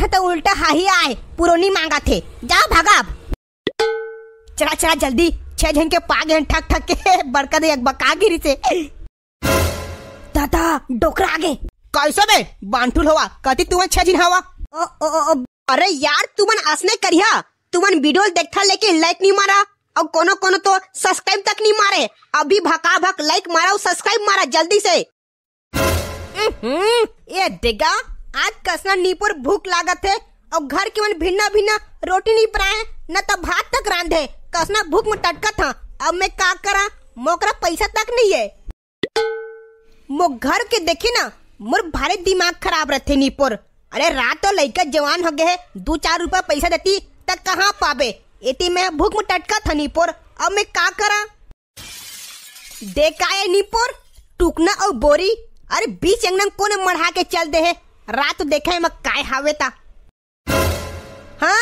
मांगा था तो उल्टा हा ही आए पुरोनी मांगा थे जाओ भागाब चला चला जल्दी छह झन के पा गए ठक ठक के बड़का दे एक बका गिरी से दादा डोकरा आगे कैसे बे बांटुल हवा कति तुमन छह झन हवा अरे यार तुमन असने करिया तुमन वीडियो देखा लेकिन लाइक नहीं मारा और कोनो कोनो तो सब्सक्राइब तक नहीं मारे अभी भका भक लाइक मारा सब्सक्राइब मारा जल्दी से ये देगा आज कसना नीपुर भूख लागत है और घर के मन भिन्ना भिन्ना रोटी नहीं पाए न तो भात तक रांधे कसना भूख में टटका हाँ, था अब मैं का करा मोकरा पैसा तक नहीं है मो घर के देखे ना मोर भारी दिमाग खराब रहते नीपुर अरे रात तो लड़का जवान हो गए दो चार रुपया पैसा देती तक कहाँ पावे इतनी मैं भूख में टटका हाँ था नीपुर अब मैं का करा देखा है नीपुर टुकना और बोरी अरे बीच अंगना कोने मढ़ा के चल दे है રાત દેખાય એમાં કાંઈ હાવે તા હા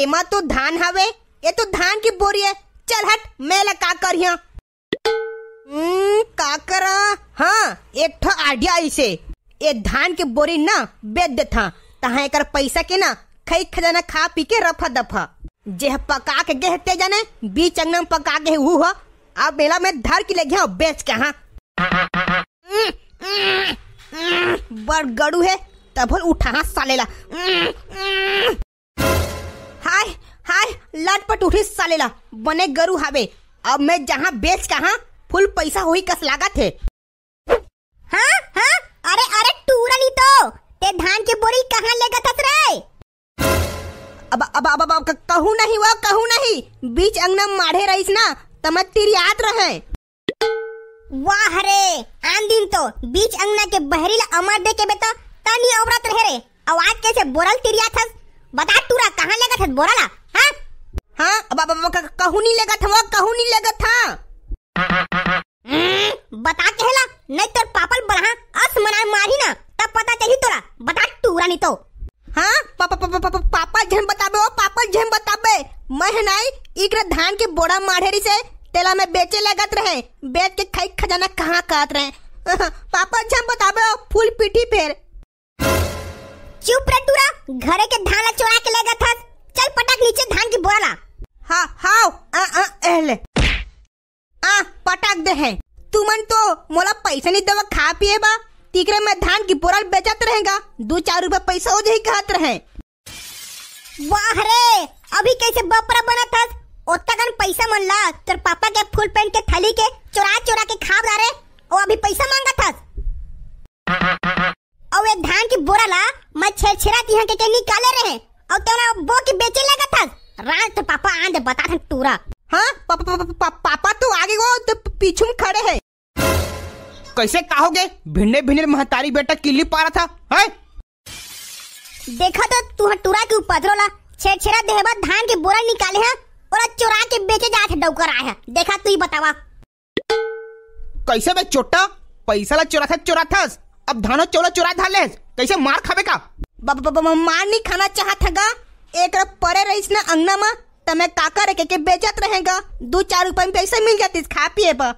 એમાં તો ધાન હાવે એ તો ધાન કી બોરી હે ચલ હટ મેલા કાકર હમ કાકર હા એ ઠ આડિયા आई धान की बोरी ना बेद था तहा एक पैसा के ना खई खजाना खा पी के रफा दफा जे पका के गहते जाने बीच अंगना पका के हु हो अब बेला में धर के ले गया बेच के हाँ बड़ गड़ू है तब उठा साले ला हाय हाय लटपट उठी ला बने गरु हावे अब मैं जहाँ बेच कहा फुल पैसा होई कस लागा थे हाँ हाँ अरे अरे टूरली तो ते धान के बोरी कहाँ लेगत हस रे अब अब अब अब कहूँ नहीं वो कहूँ नहीं बीच अंगना माढ़े रहीस ना तमत याद रहे वाह रे आन दिन तो बीच अंगना के बहरीला अमर दे के बेटा तनी औरत तो रहे रे आज कैसे बोरल तिरिया थस बता तूरा कहां लगत है बोरला हां हां अब अब कहू नहीं लगत हम कहू नहीं लगत था हम्म? बता कहला नहीं तो पापल बढ़ा अस मना मारी ना तब पता चली तोरा बता तूरा नहीं तो हां पापा पापा पापा पापा जेम बताबे ओ पापा जेम बताबे मैं है नहीं इकरे धान के बोरा माढ़ेरी से तेला में बेचे लगत रहे बेच के खाई खजाना कहां काट रहे पापा जेम बताबे ओ फूल पीठी फेर चुप रे तुरा घरे के धान चोरा के ले गया था चल पटक नीचे धान की बोरा ला हा हाओ आ आ एले आ पटक दे है तुमन तो मोला पैसा नहीं देवा खा पिए बा तीकरे में धान की बोरा बेचत रहेगा दो चार रुपए पैसा हो जाई खात रहे वाह रे अभी कैसे बपरा बना था कन पैसा मन ला तेरे पापा के फुल पैंट के थली के चोरा चोरा के खा रहे और अभी पैसा मांगा था की बोरा ला मैं छेड़छेड़ा दी हां के, के निकाले रहे और तो ना बो के बेचे लगा था रात तो पापा आंदे बता था टूरा हां पापा पापा, पापा, पापा तू आगे गो तो पीछे में खड़े है कैसे कहोगे भिंडे भिंडे महतारी बेटा किल्ली पा रहा था है देखा तो तू टूरा के ऊपर ला छेड़छेड़ा देहबा धान के बोरा निकाले हां और चुरा के बेचे जात है डौकर आए हैं देखा तू ही बतावा कैसे बे चोटा पैसा ला चुरा था चुरा था अब धानो चोला चुरा धा ले कैसे मार खावे का मार नहीं खाना चाहत है गा एक परे रहीस ना अंगना में तमे काका रखे के बेचत रहेगा दो चार रुपए में पैसे मिल जाती खा पिए पर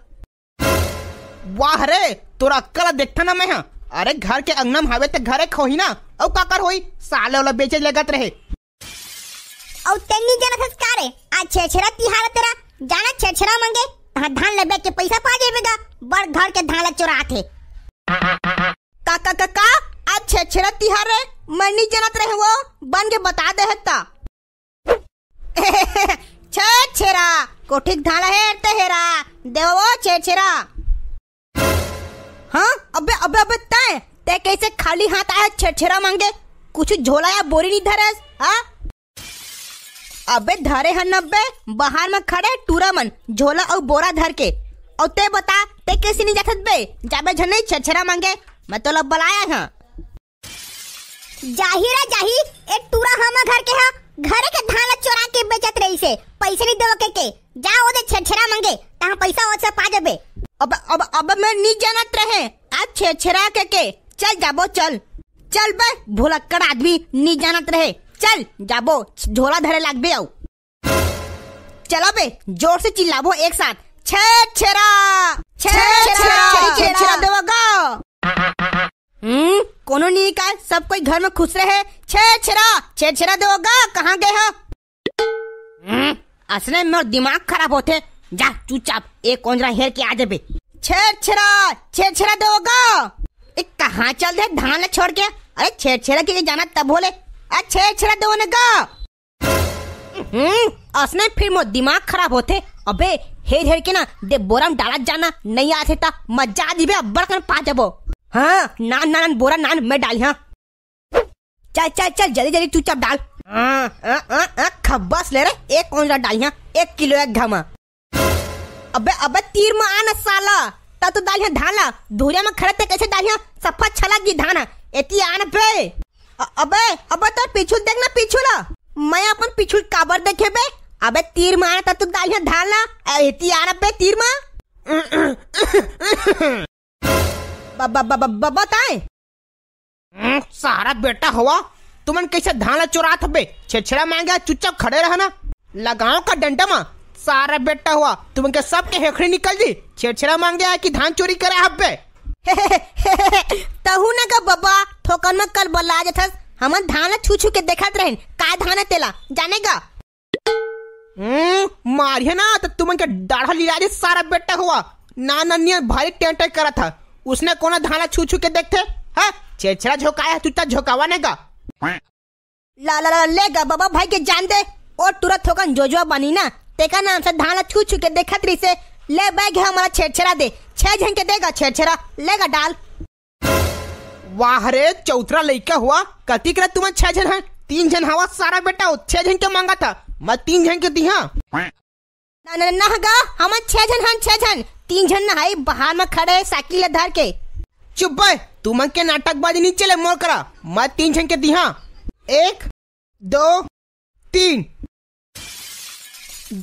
वाह रे तोरा कला देखता ना मैं अरे घर के अंगना में हावे ते घरे खोही ना और काकर होई साले वाला बेचे लगत रहे और तेनी जाना संस्कार है आज छेछरा तिहार तेरा जाना छेछरा मांगे धान लेबे के पैसा पा जाएगा बड़ घर के धान चुरा थे काका काका आज अच्छे तिहार है मैं नहीं जानत रहे वो बन के बता दे ता छेरा कोठिक धाला है तेरा देवो छेछेड़ा हाँ अबे अबे अबे ते ते कैसे खाली हाथ आया छे छेरा मांगे कुछ झोला या बोरी नहीं धरे हाँ अबे धरे हन अबे बाहर में खड़े टूरा मन झोला और बोरा धर के और ते बता ते कैसे नहीं जाथत बे जाबे झने छछरा मांगे मैं तो लब बुलाया हां है जाही एक टूरा हम घर के हां घर के धान चोरा के बेचत रही से पैसे नहीं देवे के के जा ओदे छछरा मांगे तहां पैसा ओ से पा जाबे अब अब अब मैं नहीं जानत रहे आज छछरा के के चल जाबो चल चल बे भोलक्कड़ आदमी नहीं जानत रहे चल जाबो झोला धरे लागबे आओ चलो बे जोर से चिल्लाबो एक साथ छेरा हम्म, कोनो नहीं का सब कोई घर में खुश रहे छेरा छेरा दोगा कहाँ गए हो हम्म, असने में दिमाग खराब होते जा चुपचाप एक कोंजरा हेर के आ जाबे छेरा छेरा दोगा एक कहाँ चल दे धान छोड़ के अरे छेरा के जाना तब बोले अरे छेरा देवगा हम्म असने फिर मोर दिमाग खराब होते अबे हेर हेर के ना दे बोरा में डालत जाना नहीं आते ता मजा दिबे अब्बड़ कन पा जाबो हां नान नान बोरा नान मैं डाल हां चल चल चल जल्दी जल्दी तू चुपचाप डाल हाँ, हाँ, हाँ, खब्बस ले रे एक कौन सा डाल हां एक किलो एक घमा अबे अबे तीर में आना साला ता तो डाल हां धाना धुरिया में खड़े कैसे डाल हां सफा छला की धाना एती आन पे अबे अबे तो पीछे देखना पीछू ला मैं अपन पीछे काबर देखे बे अबे तीर मारा तब तू दालियां धान ला इतनी यार अबे तीर मार बताए हम्म, सारा बेटा हुआ तुमन कैसे धान चुरा था बे छेछड़ा मांगे चुपचाप खड़े रहना लगाओ का डंडा मा सारा बेटा हुआ तुम के सब के हेखड़ी निकल दी छेड़छेड़ा मांगे कि धान चोरी करे हब्बे तहु ना का बाबा ठोकर में कल बला जथस हमन धान छू छू के देखत रहन का धान तेला जानेगा हम्म? मारिए ना तो तुम क्या दाढ़ा लीला सारा बेटा हुआ ना भारी टेंटे करा था उसने कोना धाना छू छू के देखते है हाँ? छेछड़ा झोंकाया है तुता झोंकावाने का ला ला ला लेगा बाबा भाई के जान दे और तुरंत होकर जोजुआ बनी ना तेका नाम से धाना छू छू के देखत रही से ले बैग है हमारा छेछड़ा दे छह झन के देगा छेछड़ा लेगा डाल वाह रे चौथरा लड़का हुआ कति करे तुम्हें छह जन है तीन जन हवा सारा बेटा छह जन के मांगा था मैं तीन जन के दिहा ना ना ना गा हम छह जन हम छह जन तीन जन ना है बाहर में खड़े है साइकिल धर के चुप बे तुम के नाटकबाजी नहीं चले मोर करा मैं तीन जन के दिया एक दो तीन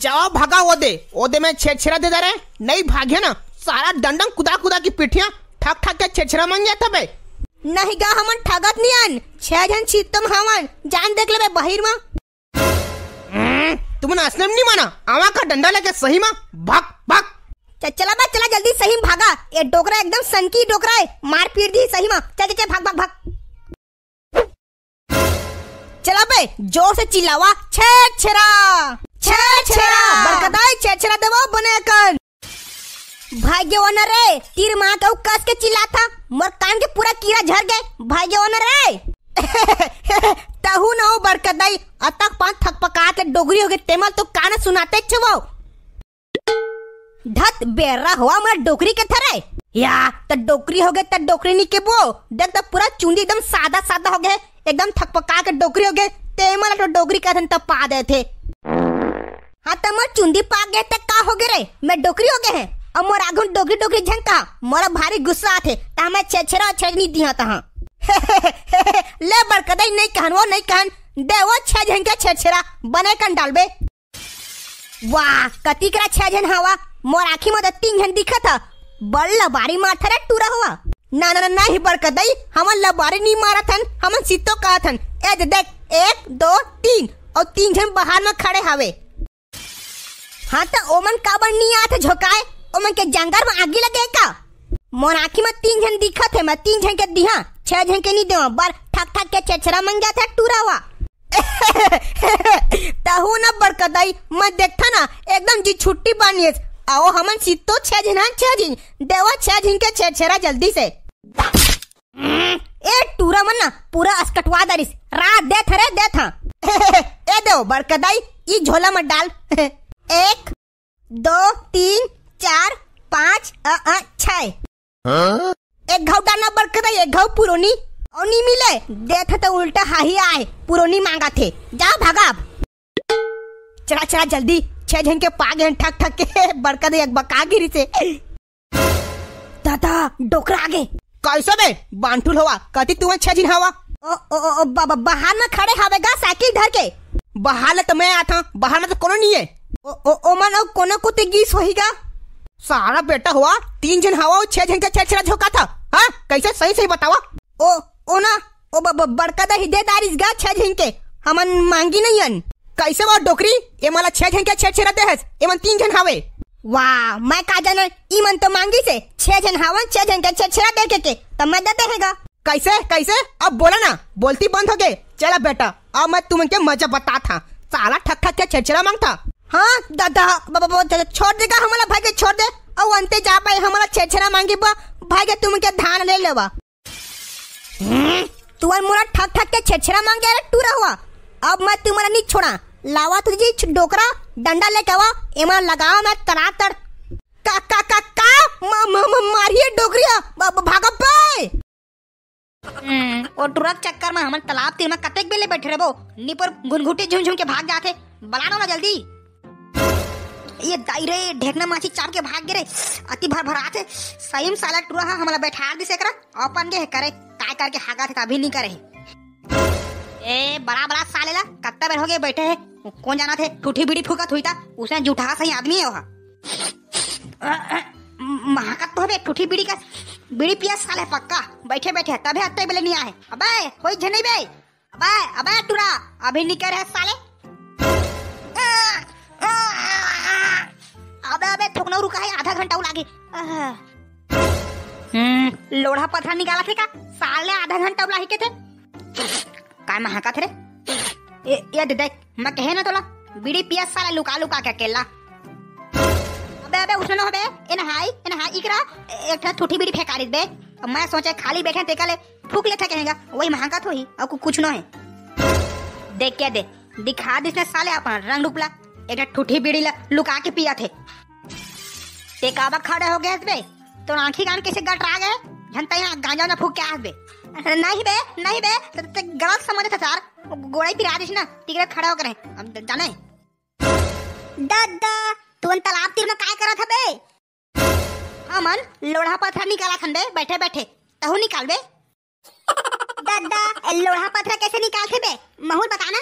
जाओ भागा वो दे वो दे मैं छेड़छेड़ा दे रहे नहीं भागे ना सारा डंडम कुदा कुदा की पिटिया ठक ठक के छेड़छेड़ा मन जाता बे नहीं गा हमन ठगत नहीं आन छह जन छी तुम हमन जान देख ले बहिर में तुमने असलम नहीं माना आवा का डंडा लेके सही मा भाग भाग चला बा चला जल्दी सही भागा ये डोकरा एकदम सनकी डोकरा है मार पीट दी सही मा चल चल भाग भाग भाग चला बे जोर से चिल्लावा छे छेरा छे छेरा बरकदाय छे छेरा दबाओ बने कन भाग्य वन रे तीर माँ का कस के चिल्ला था मोर कान के पूरा कीड़ा झर गए भाग्य वन रे तहु न हो बरकत बरकतई अतक पांच थक थकपकात डोगरी होगे तेमल तो कान सुनाते छवो धत बेरा हुआ हमरा डोगरी के थरे या तो डोकरी होगे तो डोकरी नहीं के बो देख तो पूरा चुंडी एकदम सादा सादा हो गए एकदम थकपका के डोकरी हो गए तेमल तो डोकरी का थन तब पा दे थे हाँ तो मोर चुंदी पा गए तो का हो गए रे मैं डोकरी हो गए हैं और मोर आगुन डोकरी डोकरी झंका मोरा भारी गुस्सा थे ता मैं छेछरा छेड़नी दिया था हाँ ले बरकदई नहीं कहन वो नहीं कहन दे वो छह जन के छेड़छेड़ा बने कन डालबे वाह कति करा छह जन हवा मोर आखी में तो तीन जन दिखा था बल्ला बारी मार था रे टूरा हुआ ना ना ना ही बरकदई हम लबारी नहीं मारा थन हम सीतो कहत थन ए देख एक दो तीन और तीन जन बाहर में खड़े हवे हाँ तो ओमन काबर नहीं आते झोकाए ओमन के जंगल में आगे लगे का मोर आखी में तीन जन दिखा थे मैं तीन जन के दिहा छह जन के नहीं देवा बार ठक ठक के छेछरा मंग गया था टूरा हुआ तहु ना बरकदाई मैं देखता ना एकदम जी छुट्टी बानी आओ हमन तो छह जिन छह जिन देवा छह जिन के छह छेछरा जल्दी से ए टूरा मन ना पूरा अस्कटवा दरिस रात दे थरे दे था ए देव बरकदाई ई झोला मत डाल एक दो तीन चार पाँच छ एक घाव डाना बरक रही एक घाव पुरोनी और नहीं मिले देखे तो उल्टा ही आए पुरोनी मांगा थे जा भागा चला चला जल्दी छह जन के पाग हैं ठक ठक के बरका दे एक बका गिरी से दादा डोकरा आगे कैसे बे बांटूल हवा कती तुम्हें छह जिन हवा ओ ओ ओ बाबा बाहर में खड़े हवेगा साइकिल धर के बाहर तो मैं आता बाहर में तो कोनो नहीं है ओ ओ ओ मन कोनो कुत्ते गीस होएगा सारा बेटा हुआ तीन जन हवा और छह जन का छेड़ झोंका था हा? कैसे सही सही बतावा ओ ओ ना ओ ब, ब, बड़का दा गा छह जन के हमन मांगी नहीं अन कैसे वो डोकरी ये माला छह जन के छेड़ दे हस मन तीन जन हवे वाह मैं का ई मन तो मांगी से छह जन हवा छह जन के छेड़ दे के के तब मैं दे देगा कैसे कैसे अब बोला ना बोलती बंद हो गए चला बेटा अब मैं तुम्हें मजा बता था सारा ठक ठक के छेड़ मांगता हाँ दादा छोड़ देगा हमारा भाई के छोड़ दे और अंते जा भाई हमारा छेछरा मांगी बा भाई के तुम के धान ले लेवा हम्म? तू और मोरा ठक ठक के छेछरा मांगे अरे टूरा हुआ अब मैं तुम्हारा नहीं छोड़ा लावा तुझे डोकरा डंडा लेके आवा एमा लगाओ मैं करातर का का का का मा, मा, मा, मारिए डोकरिया भागा भाई हम्म। और टुरक चक्कर में हमर तालाब तीर में कतेक बेले बैठे रहबो निपर घुनघुटी झुनझुन के भाग जाके बलानो ना जल्दी ये दाई रे ढेकना माची चाप के भाग गए रे अति भर भरात है सही साला टुरा हा हमला बैठा दिस एकरा अपन के करे काय करके हागा थे कभी नहीं करे ए बड़ा बड़ा साले ला कत्ता बैठ हो गए बैठे है कौन जाना थे ठूठी बीड़ी फूका हुई था उसने जूठा सही आदमी है वहाँ महाकत तो है ठूठी बीड़ी का बीड़ी पिया साले पक्का बैठे बैठे तभी अत्ते बेले नहीं आए अबे होई झने बे अबे अबे टुरा अभी निकल रहा साले अबे अबे थोकना रुका है आधा घंटा लागे हम्म लोढ़ा पत्थर निकाला थे का साले आधा घंटा लाही के थे का महाकत रे ए ये देख मैं कहे ना तोला बीड़ी पिया साले लुका लुका के अकेला अबे अबे उसने ना बे इन हाई इन हाई इकरा एक ठा ठूठी बीड़ी फेंका बे मैं सोचे खाली बैठे टेका काले फूक लेता कहेगा वही महा का थोही और कुछ ना है देख के दे दिखा दिसने साले अपन रंग रूपला एटा ठूठी बीड़ी लुका के पिया थे ते काबा खड़े हो गए बे तो आंखी कान कैसे गटरा गए जनता यहाँ गांजा ना फूक के आस बे नहीं बे नहीं बे तो, तो, तो गलत समझे था सर गोड़ाई पिरा दिस ना तिगरे खड़ा होकर है हम जाने दादा तू उन तालाब तीर में काय करत था बे हमन हाँ लोढ़ा पत्थर निकाला खंडे बैठे बैठे तहु निकाल बे दादा लोढ़ा पत्थर कैसे निकालते बे महुल बताना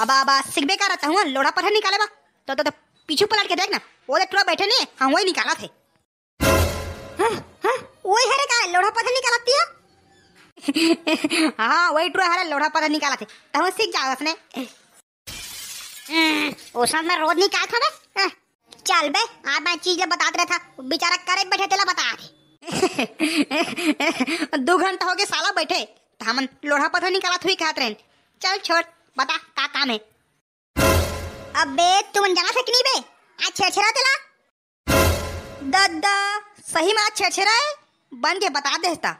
अब अब सिखबे का रहता हूँ हाँ, लोड़ा पर निकाले बा तो तो, तो पीछे पलट के देखना वो देख तो थोड़ा बैठे नहीं हाँ वही निकाला थे हाँ, हाँ, वही हरे का लोड़ा पत्थर निकालती है हाँ वही टुआ हरे लोड़ा पत्थर निकाला थे तो हम सीख जाओ उसने हम्म, उसने मैं रोज निकाल था बस चल बे आज मैं चीज बता रहा था बेचारा करे बैठे तेला बता दो घंटा हो गए साला बैठे तो हमन लोढ़ा पत्थर निकाला थोड़ी खात रहे चल छोड़ बता का काम है अबे तू जाना से कि नहीं बे आज छेड़छेड़ा तेला दादा सही में आज छेड़छेड़ा है बन के बता देता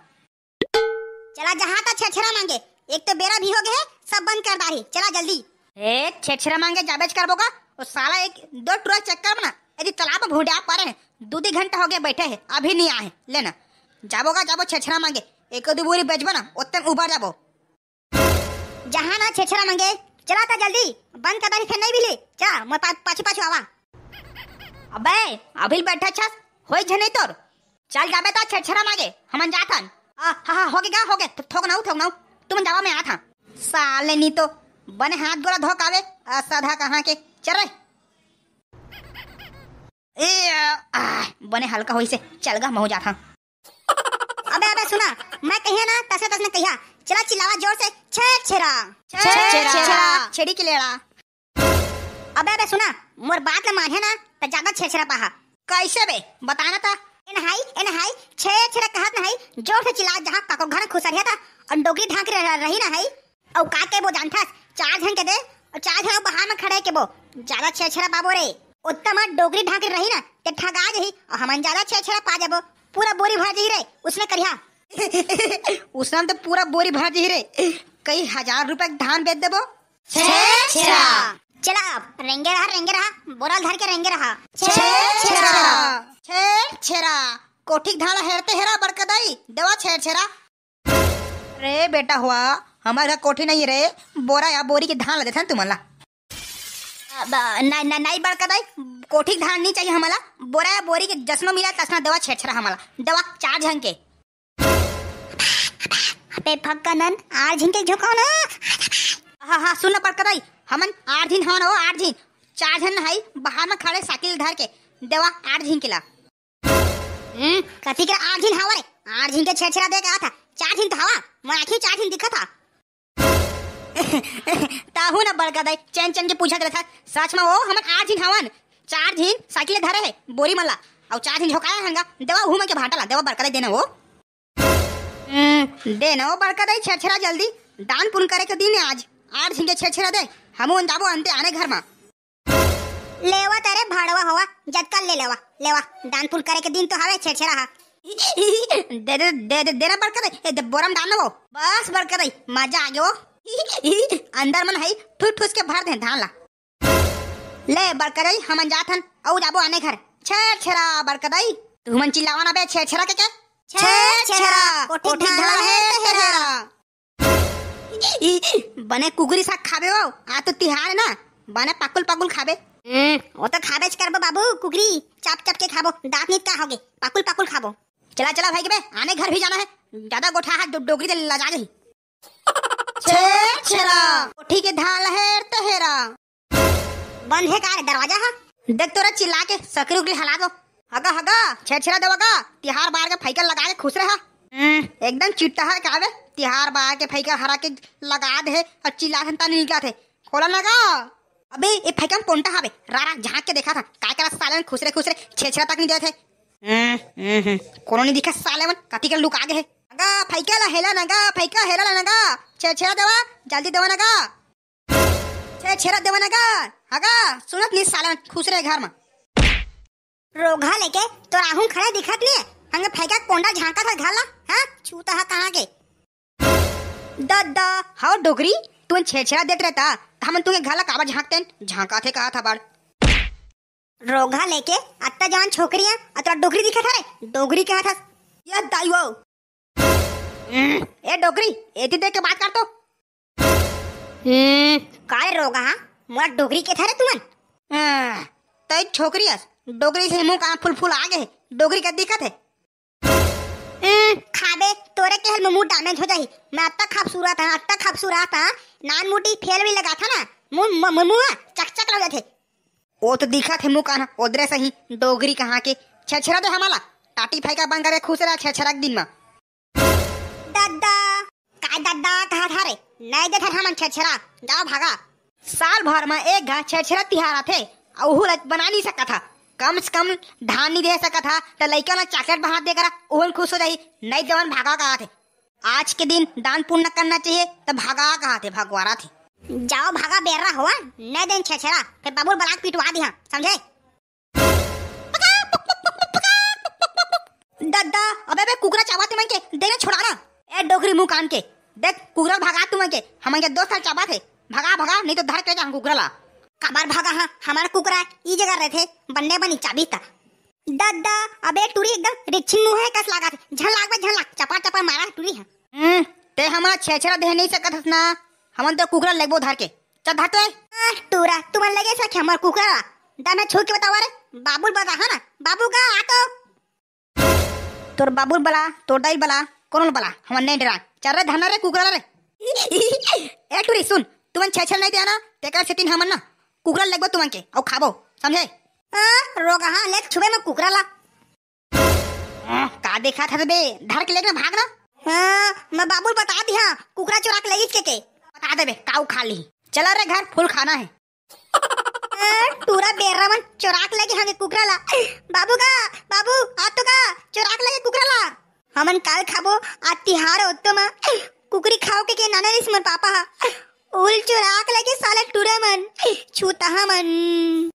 चला जहाँ तक छेड़छेड़ा मांगे एक तो बेरा भी हो गए सब बंद कर दाही चला जल्दी ए छेड़छेड़ा मांगे जाबेज कर बोगा और साला एक दो टूरा चक्कर बना यदि तालाब भूडा है दो दी घंटा हो गए बैठे है अभी नहीं आए लेना जाबोगा जाबो छेड़छेड़ा मांगे एक दो तो बोरी बेचबो ना उतन उबर जाबो जहाँ ना छेछरा मंगे चला था जल्दी बंद कर दानी फिर नहीं मिली जा मैं पा, पाछू पाछू आवा अबे अभी बैठा अच्छा होई झने तोर चल जाबे तो छेछरा मांगे हमन जाथन हां हां हो गया हो गया ठोक नाउ ठोक नाउ तुम जावा मैं आथा साले नी तो बने हाथ गोरा धोक आवे साधा कहां के चल रे ए आ, बने हल्का होई से चल गा मऊ जाथा अबे अबे सुना मैं कहिया ना तसे तसने कहिया चला चिल्लावा जोर से छेड़ा छेड़ा छेड़ी के लेड़ा अबे अबे सुना मोर बात ला माने ना त ज्यादा छेड़छेड़ा पहा कैसे बे बताना था एन हाई एन हाई छेड़छेड़ा कहत ना जोर से चिल्ला जहां काको घर खुसरिया था और डोगी ढांक रही ना हाई और का के वो जानथस चार झन के दे और चार झन बाहर में खड़े के वो ज्यादा छेड़छेड़ा बाबो रे उत्तम डोगरी ढांक रही ना ते ठगा जही और हमन ज्यादा छेड़छेड़ा पा जाबो पूरा बोरी भर जही रे उसने करिया उसने तो पूरा बोरी भर जही रे कई हजार रुपए धान बेच देबो चला अब रेंगे रहा रेंगे रहा बोराल धर के रेंगे रहा छेर कोठी धान हेरते हेरा बड़का दाई देवा छेरा रे बेटा हुआ हमारा कोठी नहीं रे बोरा या बोरी के धान लगे तुम्हारा नहीं ना, नहीं बड़का दाई कोठी धान नहीं चाहिए हमारा बोरा या बोरी के जसनो मिला तसना दवा छेड़ हमारा दवा चार झंके अबे भगनन आर झिन के झुकाओ ना हाँ हाँ सुन पर कर हमन आर झिन हन हो आर झिन चार झन है बाहर में खड़े साइकिल धर के देवा आर झिन हम कथी के आर झिन हवा रे आर झिन के छेड़छेड़ा दे गया था चार झिन धावा तो मैं आखी चार झिन दिखा था ताहु ना बड़का दाई चैन चैन के पूछा था सच में वो हमन आर झिन हावन चार झिन साइकिल धरे है बोरी मल्ला और चार झिन झोकाया हंगा देवा घूम के भाटा ला देवा बड़का दाई देना वो दे नो बड़का दे छेरछेरा जल्दी दान पुन करे के दिन आज आठ झिंगे छेरछेरा दे हमू अंदाबो अंते आने घर में लेवा तेरे भाड़वा हवा जत कर ले लेवा लेवा दान पुन करे के दिन तो हवे छेरछेरा हा दे दे दे दे देना बड़का दे ए बोरम दान नो बस बड़का दे मजा आ गयो अंदर मन है ठुठ ठुस के भर दे धान ला ले बड़का दे हमन जाथन औ जाबो आने घर छेरछेरा बड़का दे तू मन चिल्लावा ना बे छेरछेरा के के बने कुगरी साग खाबे हो आ तो तिहार है ना बने पाकुल पाकुल खाबे हम्म, वो तो खाबे करबो बाबू कुगरी चाप चाप के खाबो दांत नीत का होगे पाकुल पाकुल खाबो चला चला भाई के बे आने घर भी जाना है ज्यादा गोठा हाथ डोगरी दे लजा गई छे छेरा ठीक है धाल हेर तो हेरा बंद है कार दरवाजा है देख तोरा चिल्ला के सकरू के हला दो हगा हगा छे छेरा दवा का तिहार फैकल लगा के खुश रहा हाँ। एकदम चिट्टा है कावे तिहार बा के फैकल हरा के लगा दे और चिल्ला था निकला थे खोला लगा अबे ये फैकल पोंटा हावे रारा झांक के देखा था काय करा साले में खुसरे खुसरे छेछरा तक नहीं देते थे हाँ, हाँ, कोनो नहीं दिखा साले में कति के लुक आ गए नगा फैकल हेला नगा फैकल हेला नगा छेछरा देवा जल्दी देवा नगा छेछरा देवा नगा हगा सुनत नहीं साले में खुसरे घर में रोघा लेके तो राहू खड़ा दिखत नहीं हंग फैका कोंडा झांका था घाला हां छूता है कहां के दादा हाउ डोगरी तू छेछेड़ा देत रहता हम तुके घाला काबा झांकते झांका थे कहा था बाड़ रोगा लेके अत्ता जान छोकरी है अतरा डोगरी दिखा था रे डोगरी कहा था ये वो हम्म, ए डोगरी एती देख के बात कर तो हम्म, काय रोगा हाँ? मोरा डोगरी के था रे तुमन हाँ, तो एक छोकरी है डोगरी से मुंह का फुल फुल आ गए डोगरी का दिक्कत है खाबे तोरे के हल मुंह डैमेज हो जाई मैं अत्ता खूबसूरत हां अत्ता खूबसूरत हां नान मोटी फेल भी लगा था ना मुंह मुंह चकचक लग जाते ओ तो दिखा थे मुंह काना ओदरे सही डोगरी कहां के छछरा तो हमाला टाटी फाई का बंद करे खुश रहा छछरा दिन में दादा का दादा कहा था रे नहीं देखा था मन छछरा जाओ भागा साल भर में एक घा छछरा तिहार आथे और नहीं सका था कम से कम धान नहीं दे सका था तो लइका ना चॉकलेट बहा दे करा ओहल खुश हो जाए नहीं जवन भागा कहा थे आज के दिन दान पुण्य करना चाहिए तो भागा कहा थे भगवारा थे जाओ भागा बेर्रा हुआ हाँ। नहीं देन छेछेड़ा फिर बाबू बलाक पिटवा दिया हाँ। समझे दादा अबे बे कुकरा चाबा तुम्हें के देने ना ए डोकरी मुंह कान के देख कुकरा भगा तुम्हें के हम के दो साल चाबा थे भगा भगा नहीं तो धर के जा कुकरा ला काबार भागा हां हमार कुकरा ई जगह रहे थे बन्ने बनी चाबी ता दादा अबे टुरी एकदम रिछिन मुंह है कस लागत झन लागबे झन लाग चपा चपा मारा टुरी हां हम्म ते हमारा छेछरा दे नहीं सकत हस ना हमन तो कुकरा लगबो धर के चल धार तो टूरा तुमन लगे सके हमार कुकरा दाना छोड़ के बतावा रे बाबुल बता हां ना बाबू का तो तोर बाबुल बला तोर दाई बला कौन बला हम नहीं डरा चल रे धन रे कुकरा रे ए टुरी सुन तुमन छेछरा नहीं देना तेकर से तीन हमन ना कुकरा लगबो तुमन के और खाबो समझे रोग हाँ ले छुबे में कुकरा ला आ, हाँ? का देखा था बे धर के लेके भाग ना हां मैं बाबूल बता दिया हाँ। कुकरा चुरा के ले के, के बता देबे काऊ खा ली चला रे घर फुल खाना है हाँ, तुरा बेरा मन चुरा के लेके हमें कुकरा ला बाबू का बाबू आ तो का चुरा के लेके कुकरा ला हमन काल खाबो आज तिहार होतो मा कुकरी खाओ के के नाना रिस मोर पापा हा उल चुराक लगे साला टुरा मन छूता मन